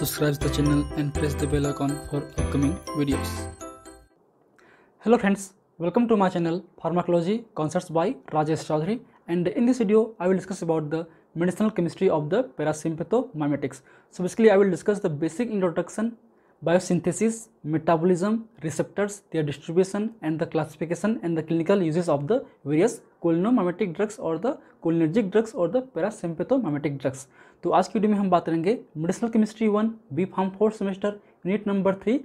subscribe the channel and press the bell icon for upcoming videos hello friends welcome to my channel pharmacology concepts by rajesh chaudhary and in this video i will discuss about the medicinal chemistry of the parasympathomimetics so basically i will discuss the basic introduction biosynthesis, metabolism, receptors, their distribution and the classification and the clinical uses of the various cholinomimetic drugs और the cholinergic drugs और the parasympathomimetic drugs तो आज की video में हम बात करेंगे medicinal chemistry one B pharm fourth semester unit number three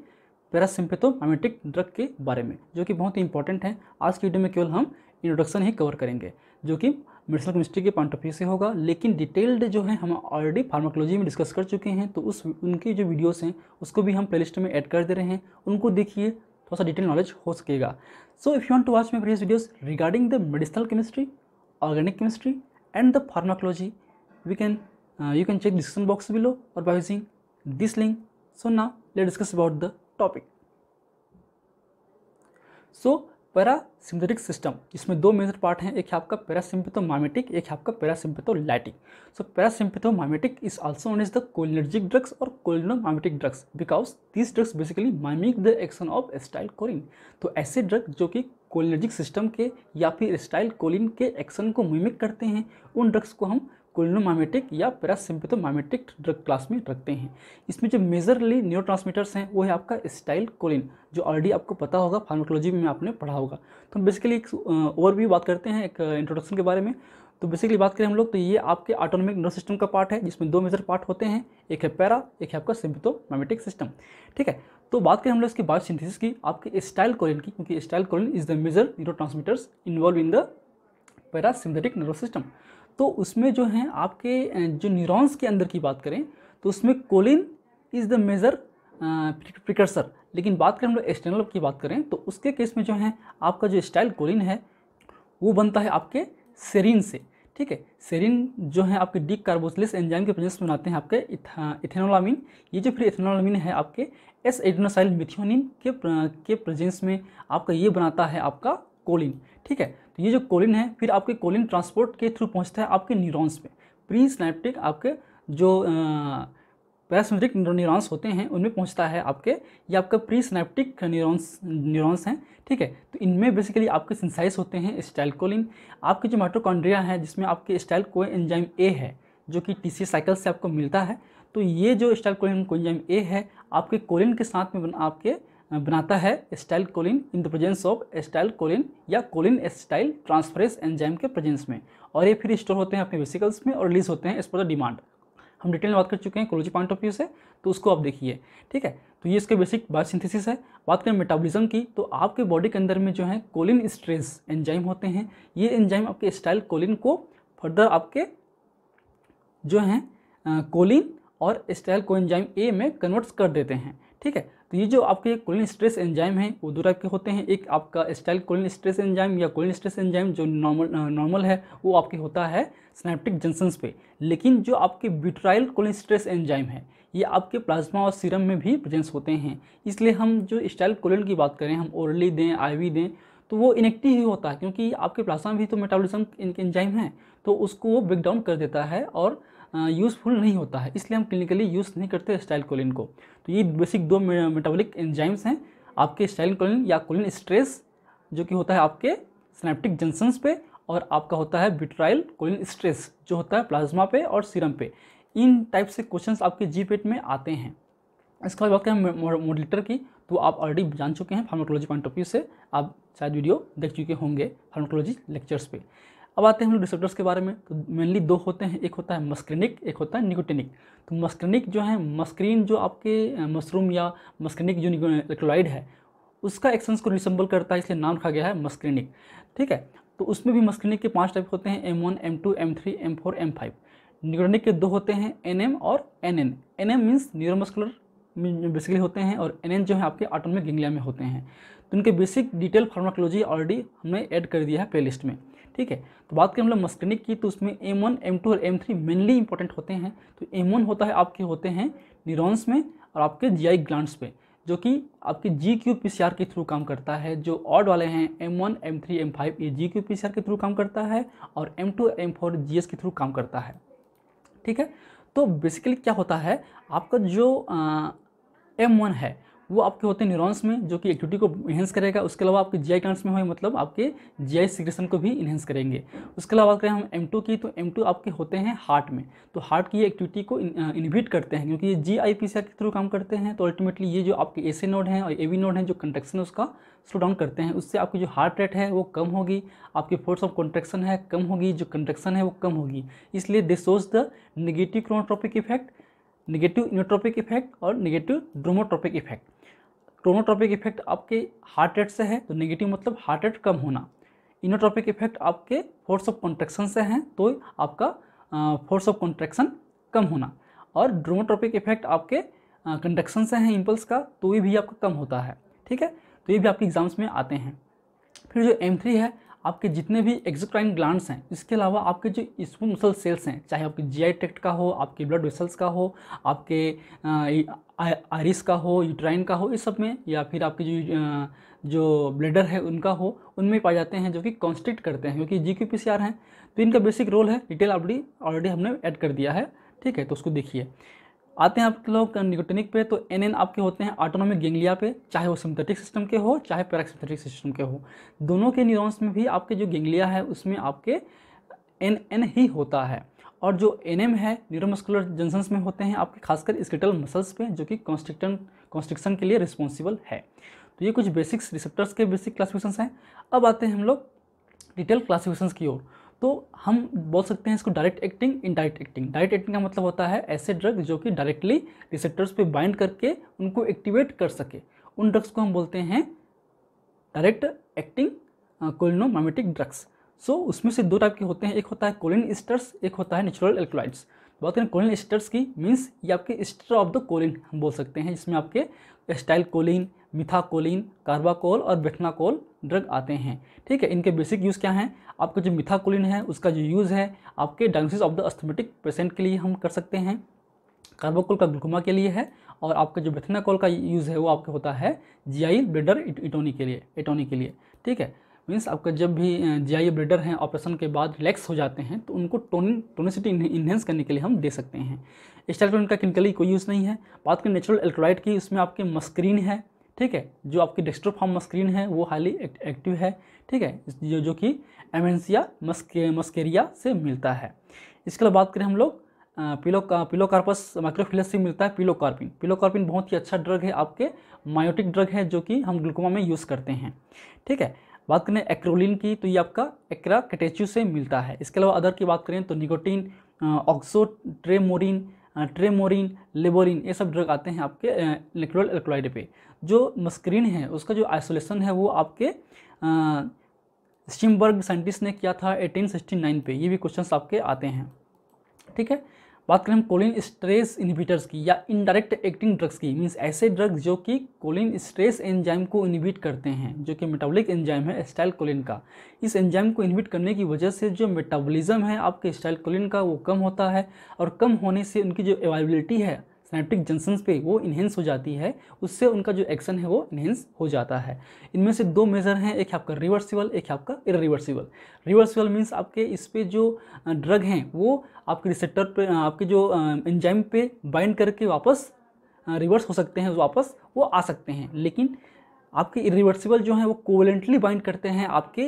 parasympathomimetic drug के बारे में जो कि बहुत ही इंपॉर्टेंट है आज की वीडियो में केवल हम इंट्रोडक्शन ही कवर करेंगे जो कि मेडिसिनल केमिस्ट्री के पॉइंट ऑफ व्यू से होगा लेकिन डिटेल्ड जो है हम ऑलरेडी फार्माकोलॉजी में डिस्कस कर चुके हैं तो उस उनके जो वीडियोस हैं उसको भी हम प्लेलिस्ट में ऐड कर दे रहे हैं उनको देखिए थोड़ा सा डिटेल नॉलेज हो सकेगा so if you want to watch my previous videos regarding the medicinal chemistry organic chemistry and the pharmacology we can you can check description box below और by using this link so ना let discuss about the topic so parasympathetic system इसमें दो major part हैं एक है आपका पैरासिम्पेथोमामेटिक एक है आपका parasympatholytic so parasympathomimetic is also known is the cholinergic drugs और cholinomimetic drugs because this drugs basically mimic the action of acetylcholine तो ऐसे ड्रग जो कि कोलिनर्जिक सिस्टम के या फिर स्टाइल कोलिन के एक्शन को मिमिक करते हैं उन ड्रग्स को हम कोलिनोमामेटिक या पैरासिम्पेथोमामेटिक ड्रग क्लास में रखते हैं इसमें जो मेजरली ट्रांसमीटर्स हैं वो है आपका स्टाइल कोलिन जो ऑलरेडी आपको पता होगा फार्मोकोलॉजी में आपने पढ़ा होगा तो हम बेसिकली एक ओवरव्यू बात करते हैं एक इंट्रोडक्शन के बारे में तो बेसिकली बात करें हम लोग तो ये आपके ऑटोनोमिक नर्व सिस्टम का पार्ट है जिसमें दो मेजर पार्ट होते हैं एक है पैरा एक है आपका सिम्पिथोमामेटिक सिस्टम ठीक है तो बात करें हम लोग इसकी बायोसिंथेसिस की आपके स्टाइल कोलिन की क्योंकि acetylcholine is the major neurotransmitters involve in the parasympathetic nerve system तो उसमें जो है आपके जो न्यूरॉन्स के अंदर की बात करें तो उसमें choline is the major precursor लेकिन बात करें हम लोग एक्सटर्नल की बात करें तो उसके केस में जो है आपका जो स्टाइल कोलिन है वो बनता है आपके सेरिन से ठीक है सेरिन जो है आपके डी कार्बोसलिस एंजाइम के प्रेजेंस में बनाते हैं आपके इथेनोलामिन ये जो फिर इथेनोलामिन है आपके एस एडनोसाइल मिथियोनिन के के प्रेजेंस में आपका ये बनाता है आपका कोलिन ठीक है तो ये जो कोलिन है फिर आपके कोलिन ट्रांसपोर्ट के थ्रू पहुँचता है आपके न्यूरॉन्स में प्री स्नैप्टिक आपके जो पैरासिनेटिक न्यूरॉन्स होते हैं उनमें पहुंचता है आपके ये आपका प्री स्नैप्टिक न्यूरॉन्स न्यूरॉन्स हैं ठीक है तो इनमें बेसिकली आपके सिंसाइज होते हैं स्टाइल कोलिन आपके जो माइटोकॉन्ड्रिया है जिसमें आपके स्टाइल को एंजाइम ए है जो कि टी साइकिल से आपको मिलता है तो ये जो स्टाइल को एंजाइम ए है आपके कोलिन के साथ में आपके बनाता है acetylcholine in the presence of acetylcholine या कोलिन स्टाइल ट्रांसफरेस एंजाइम के प्रेजेंस में और ये फिर स्टोर होते हैं अपने वेसिकल्स में और रिलीज होते हैं एज पर द डिमांड हम डिटेल में बात कर चुके हैं कोलोजी पॉइंट ऑफ व्यू से तो उसको आप देखिए ठीक है तो ये इसके बेसिक बायोसिंथेसिस है बात करें मेटाबॉलिज्म की तो आपके बॉडी के अंदर में जो है कोलिन स्ट्रेस एंजाइम होते हैं ये एंजाइम आपके स्टाइल कोलिन को फर्दर आपके जो हैं कोलिन और स्टाइल को एंजाइम ए में कन्वर्ट्स कर देते हैं ठीक है तो ये जो आपके कोलिन स्ट्रेस एंजाइम है वो दो टाइप के होते हैं एक आपका स्टाइल कोलिन स्ट्रेस एंजाइम या कोलिन स्ट्रेस एंजाइम जो नॉर्मल नॉर्मल है वो आपके होता है स्नैप्टिक जंक्शंस पे लेकिन जो आपके ब्यूट्राइल कोलिन स्ट्रेस एंजाइम है ये आपके प्लाज्मा और सीरम में भी प्रेजेंस होते हैं इसलिए हम जो स्टाइल कोलिन की बात करें हम ओरली दें आईवी दें तो वो इनेक्टिव ही होता है क्योंकि आपके प्लाज्मा भी तो मेटाबोलिज्म इनके एंजाइम है तो उसको वो ब्रेक डाउन कर देता है और यूज़फुल नहीं होता है इसलिए हम क्लिनिकली यूज़ नहीं करते स्टाइल कोलिन को तो ये बेसिक दो मेटाबॉलिक एंजाइम्स हैं आपके स्टाइल कोलिन या कोलिन स्ट्रेस जो कि होता है आपके स्नैप्टिक जंक्शंस पे और आपका होता है बिट्राइल कोलिन स्ट्रेस जो होता है प्लाज्मा पे और सीरम पे इन टाइप से क्वेश्चंस आपके जी पेट में आते हैं इसके बाद बात करें मोडलेटर की तो आप ऑलरेडी जान चुके हैं फार्माकोलॉजी पॉइंट ऑफ व्यू से आप शायद वीडियो देख चुके होंगे फार्माकोलॉजी लेक्चर्स पे अब आते हैं हम रिसेप्टर्स के बारे में तो मेनली दो होते हैं एक होता है मस्क्रिनिक एक होता है निकोटिनिक तो मस्क्रिनिक जो है मस्क्रीन जो आपके मशरूम या मस्क्रिनिक जो इलेक्ट्रोलाइड है उसका एक्शंस को रिसम्बल करता है इसलिए नाम रखा गया है मस्क्रिनिक ठीक है तो उसमें भी मस्क्रिनिक के पाँच टाइप होते हैं M one M two M three M four M five neuronic के दो होते हैं एन एम और N N N M means neuromuscular basically होते हैं और एन एन जो है आपके ऑटोमिक गिंगलिया में होते हैं तो इनके बेसिक डिटेल फार्माकोलॉजी ऑलरेडी हमने ऐड कर दिया है प्लेलिस्ट में ठीक है तो बात करें हम लोग मस्कनिक की तो उसमें एम वन एम टू और एम थ्री मेनली इंपॉर्टेंट होते हैं तो एम वन होता है आपके होते हैं न्यूरॉन्स में और आपके जी आई ग्लांट्स पे जो कि आपके G q P C R के थ्रू काम करता है जो ऑड वाले हैं M one M three M five ये G q P C R के थ्रू काम करता है और M two M four G s के थ्रू काम करता है ठीक है तो बेसिकली क्या होता है आपका जो एम वन है वो आपके होते हैं न्यूरॉन्स में जो कि एक्टिविटी को इन्हेंस करेगा उसके अलावा आपके जीआई ट्रांस में हुए मतलब आपके जीआई सिग्रेशन को भी इन्हेंस करेंगे उसके अलावा बात करें हम एम टू की तो एम टू आपके होते हैं हार्ट में तो हार्ट की ये एक्टिविटी को इनहिबिट करते हैं क्योंकि ये जी आई के थ्रू काम करते हैं तो अल्टीमेटली ये जो आपके ए सी नोड हैं और ए वी नोड हैं जो कंट्रेक्शन है उसका स्लो डाउन करते हैं उससे आपकी जो हार्ट रेट है वो कम होगी आपकी फोर्स ऑफ कॉन्ट्रेक्शन है कम होगी जो कंट्रेक्शन है वो कम होगी इसलिए this was the negative chronotropic effect negative inotropic effect और negative dromotropic effect chronotropic effect आपके हार्ट रेट से है तो नेगेटिव मतलब हार्ट रेट कम होना इनोट्रॉपिक इफेक्ट आपके फोर्स ऑफ कॉन्ट्रेक्शन से हैं तो आपका फोर्स ऑफ कॉन्ट्रेक्शन कम होना और ड्रोमोट्रॉपिक इफेक्ट आपके कंडक्शन से हैं इम्पल्स का तो ये भी आपका कम होता है ठीक है तो ये भी आपके एग्जाम्स में आते हैं फिर जो एम थ्री है आपके जितने भी एक्जोक्राइन ग्लैंड्स हैं इसके अलावा आपके जो मसल सेल्स हैं चाहे आपके जीआई ट्रैक्ट का हो आपके ब्लड वेसल्स का हो आपके आयरिस का हो यूट्राइन का हो इस सब में या फिर आपकी जो जो ब्लेडर है उनका हो उनमें पाए जाते हैं जो कि कॉन्स्टिट करते हैं क्योंकि G q P C R हैं तो इनका बेसिक रोल है डिटेल ऑलरेडी ऑलरेडी हमने ऐड कर दिया है ठीक है तो उसको देखिए आते हैं आप लोग निकोटेनिक पे तो एन एन आपके होते हैं ऑटोनोमिक गेंगलिया पे चाहे वो सिंथेटिक सिस्टम के हो चाहे पैरासिंथेटिक सिस्टम के हो दोनों के न्यूरॉन्स में भी आपके जो गेंगलिया है उसमें आपके एन एन ही होता है और जो एन है न्यूरोमस्कुलर जंक्शंस में होते हैं आपके खासकर स्केटल मसल्स पे जो कि कॉन्स्ट्रिक्टन कॉन्स्ट्रिक्शन के लिए रिस्पॉन्सिबल है तो ये कुछ बेसिक्स रिसेप्टर्स के बेसिक क्लासिफिकेशन हैं अब आते हैं हम लोग डिटेल क्लासिफिकेशन की ओर तो हम बोल सकते हैं इसको direct acting indirect acting direct acting का मतलब होता है ऐसे ड्रग जो कि डायरेक्टली रिसेप्टर्स पे बाइंड करके उनको एक्टिवेट कर सके उन ड्रग्स को हम बोलते हैं direct acting cholinomimetic drugs so so, उसमें से दो टाइप के होते हैं एक होता है कोलिन स्टर्स एक होता है नेचुरल एल्कोलाइड्स तो बात करें कोलिन स्टर्स की मीन्स ये आपके स्टर ऑफ द कोलिन हम बोल सकते हैं जिसमें आपके स्टाइल कोलिन मिथाकोलिन कार्बाकोल और बेटनाकोल ड्रग आते हैं ठीक है इनके बेसिक यूज़ क्या हैं आपका जो मिथाकोलिन है उसका जो यूज़ है आपके diagnosis of the asthmatic patient के लिए हम कर सकते हैं कार्बाकोल का ग्लूकोमा के लिए है और आपका जो बेथनाकोल का यूज़ है वो आपके होता है जीआई ब्लडर इटोनी के लिए एटोनी के लिए ठीक है मीन्स आपका जब भी जी आई ब्रीडर हैं ऑपरेशन के बाद रिलैक्स हो जाते हैं तो उनको टोनिन टोनिसिटी इन्हेंस करने के लिए हम दे सकते हैं स्टाइल का किनकली कोई यूज़ नहीं है बात करें नेचुरल एल्क्रोलाइट की उसमें आपके मस्क्रीन है ठीक है जो आपकी डेस्ट्रोफार्म मस्क्रीन है वो हाईली एक्टिव है ठीक है जो जो कि एमेंसिया मस्के मस्केरिया से मिलता है इसके अलावा बात करें हम लोग पिलो पिलोकार्पस माइक्रोफिलस से मिलता है पिलोकार्पिन पिलोकार्पिन बहुत ही अच्छा ड्रग है आपके मायोटिक ड्रग है जो कि हम ग्लूकोमा में यूज़ करते हैं ठीक है बात करें एक्रोलिन की तो ये आपका एक्रा कैटेच्यू से मिलता है इसके अलावा अदर की बात करें तो निकोटीन ऑक्सो ट्रेमोरिन ट्रेमोरिन लेबोरिन ये सब ड्रग आते हैं आपके इलेक्ट्रोल एल्कोलाइड पे जो मस्क्रीन है उसका जो आइसोलेशन है वो आपके स्टीमबर्ग साइंटिस्ट ने किया था 1869 पे ये भी क्वेश्चंस आपके आते हैं ठीक है बात करें हम कोलिन स्ट्रेस इनिबिटर्स की या इनडायरेक्ट एक्टिंग ड्रग्स की मीन्स ऐसे ड्रग्स जो कि कोलिन स्ट्रेस एंजाइम को इनिबिट करते हैं जो कि मेटाबॉलिक एंजाइम है स्टाइल कोलिन का इस एंजाइम को इनिबिट करने की वजह से जो मेटाबॉलिज्म है आपके स्टाइल कोलिन का वो कम होता है और कम होने से उनकी जो अवेलेबिलिटी है नाइट्रिक जंक्शंस पे वो इन्हेंस हो जाती है उससे उनका जो एक्शन है वो इन्हेंस हो जाता है इनमें से दो मेज़र हैं एक है आपका रिवर्सिबल एक है आपका इरिवर्सिबल रिवर्सिबल मीन्स आपके इस पर जो ड्रग हैं वो आपके रिसेप्टर पे आपके जो एंजाइम पे बाइंड करके वापस रिवर्स हो सकते हैं वापस वो आ सकते हैं लेकिन आपके इरिवर्सिबल जो हैं वो कोवलेंटली बाइंड करते हैं आपके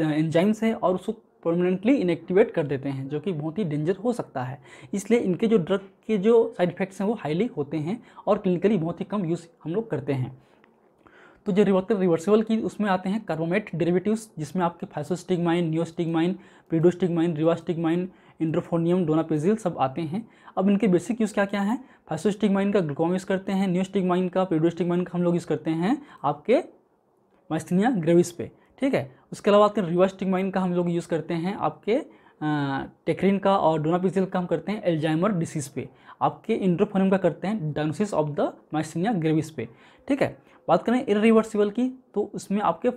एंजाइम से और उसको परमानेंटली इनएक्टिवेट कर देते हैं जो कि बहुत ही डेंजर हो सकता है इसलिए इनके जो ड्रग के जो साइड इफेक्ट्स हैं वो हाईली होते हैं और क्लिनिकली बहुत ही कम यूज़ हम लोग करते हैं तो जो रिवर्कर रिवर्सिबल की उसमें आते हैं कार्बोमेट डेरिवेटिव्स जिसमें आपके फैसोस्टिगमाइन नियोस्टिगमाइन पीडोस्टिगमाइन रिवास्टिगमाइन इंड्रोफोनियम डोनापेजिल सब आते हैं अब इनके बेसिक यूज़ क्या क्या है फैसोस्टिगमाइन का ग्लूकोम यूज़ करते हैं नियोस्टिगमाइन का पीडोस्टिगमाइन का हम लोग यूज़ करते हैं आपके माइस्थनिया ग्रेविस पे ठीक है उसके अलावा आपके रिवर्स टिगमाइन का हम लोग यूज़ करते हैं आपके टेक्रीन का और डोनापिक्सिल का हम करते हैं एल्जाइमर डिसीज़ पे आपके इंड्रोफोनिम का करते हैं diagnosis of the myasthenia gravis पे ठीक है बात करें इरिवर्सिबल की तो उसमें आपके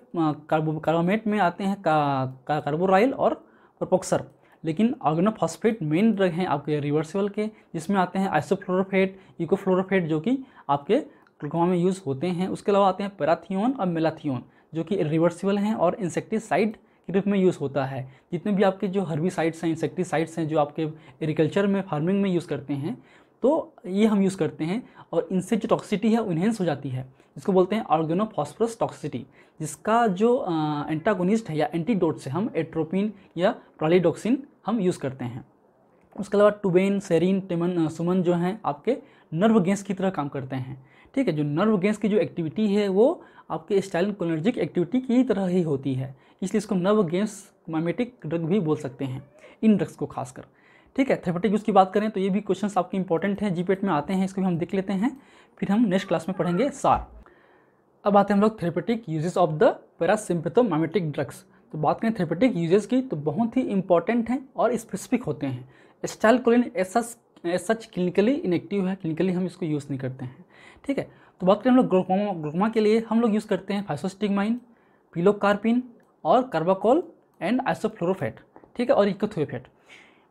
कार्बो में आते हैं का, का, कार्बोराइल और प्रोपोक्सर लेकिन ऑर्गेनोफॉस्फेट मेन ड्रग हैं आपके रिवर्सिबल के जिसमें आते हैं आइसोफ्लोरोफेट इकोफ्लोरोफेट जो कि आपके ग्लूकोमा में यूज़ होते हैं उसके अलावा आते हैं पैराथियोन और मेलाथियोन जो कि रिवर्सिबल हैं और इंसेक्टिसाइड के रूप में यूज़ होता है जितने भी आपके जो हर्बिसाइड्स हैं इंसेक्टिसाइड्स हैं जो आपके एग्रीकल्चर में फार्मिंग में यूज़ करते हैं तो ये हम यूज़ करते हैं और इनसे जो टॉक्सिटी है इन्हेंस हो जाती है इसको बोलते हैं ऑर्गेनोफॉस्फरस टॉक्सिटी जिसका जो एंटागोनिस्ट है या एंटीडोट से हम एट्रोपिन या प्रोलीडोक्सिन हम यूज़ करते हैं उसके अलावा टुबेन सेरिन टेमन सुमन जो हैं आपके नर्व गैस की तरह काम करते हैं ठीक है जो नर्व गैस की जो एक्टिविटी है वो आपके स्टाइलिन कोलर्जिक एक्टिविटी की तरह ही होती है इसलिए इसको नर्व गैस मामेटिक ड्रग भी बोल सकते हैं इन ड्रग्स को खासकर ठीक है थेपेटिक यूज़ की बात करें तो ये भी क्वेश्चन आपके इंपॉर्टेंट हैं जीपेट में आते हैं इसको भी हम देख लेते हैं फिर हम नेक्स्ट क्लास में पढ़ेंगे सार अब आते हैं हम लोग therapeutic uses of the parasympathomimetic drugs तो बात करें थेरेपेटिक यूजेस की तो बहुत ही इंपॉर्टेंट हैं और स्पेसिफिक होते हैं acetylcholine as such clinically inactive है क्लिनिकली हम इसको यूज़ नहीं करते हैं ठीक है तो बात करें हम लोग ग्लोकोमा ग्लोकोमा के लिए हम लोग यूज़ करते हैं फाइसोस्टिगमाइन पिलोकार्पिन और कार्बाकोल एंड आइसोफ्लोरोफेट ठीक है और इकोथोफेट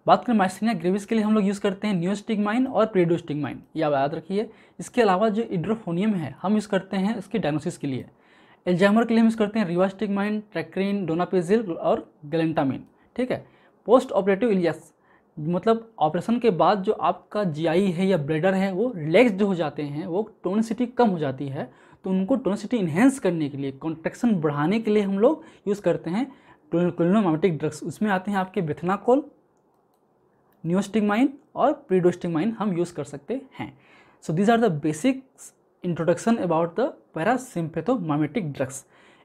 बात करें माइसिनिया ग्रेविस के लिए हम लोग यूज़ करते हैं न्यूस्टिगमाइन और प्रेडोस्टिगमाइन ये या याद रखिए इसके अलावा जो इड्रोफोनियम है हम यूज़ करते हैं इसके डायनोसिस के लिए एल्जामर के लिए हम यूज़ करते हैं रिवास्टिगमाइन ट्रैक्रीन डोनापेजिल और गलेंटामिन ठीक है पोस्ट ऑपरेटिव इलियस मतलब ऑपरेशन के बाद जो आपका जीआई है या ब्लेडर है वो रिलैक्सड हो जाते हैं वो टोनिसिटी कम हो जाती है तो उनको टोनिसिटी इन्हेंस करने के लिए कॉन्ट्रेक्शन बढ़ाने के लिए हम लोग यूज़ करते हैं क्लिनोमामेटिक ड्रग्स उसमें आते हैं आपके बेथनाकोल न्यूस्टिगमाइन और प्रीडोस्टिगमाइन हम यूज़ कर सकते हैं so these are the basic introduction about the parasympathomimetic drugs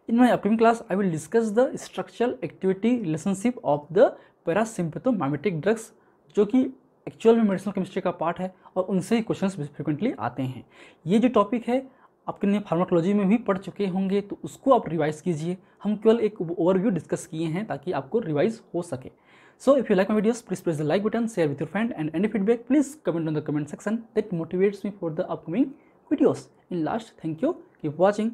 in my upcoming class I will discuss the structural activity relationship of the parasympathomimetic drugs जो कि एक्चुअल में मेडिसिनल केमिस्ट्री का पार्ट है और उनसे ही क्वेश्चन फ्रिक्वेंटली आते हैं ये जो टॉपिक है आपके लिए फार्माकोलॉजी में भी पढ़ चुके होंगे तो उसको आप रिवाइज कीजिए हम केवल एक ओवरव्यू डिस्कस किए हैं ताकि आपको रिवाइज हो सके so if you like my videos please press the like button share with your friend and any feedback please comment on the comment section that motivates me for the upcoming videos in last thank you keep watching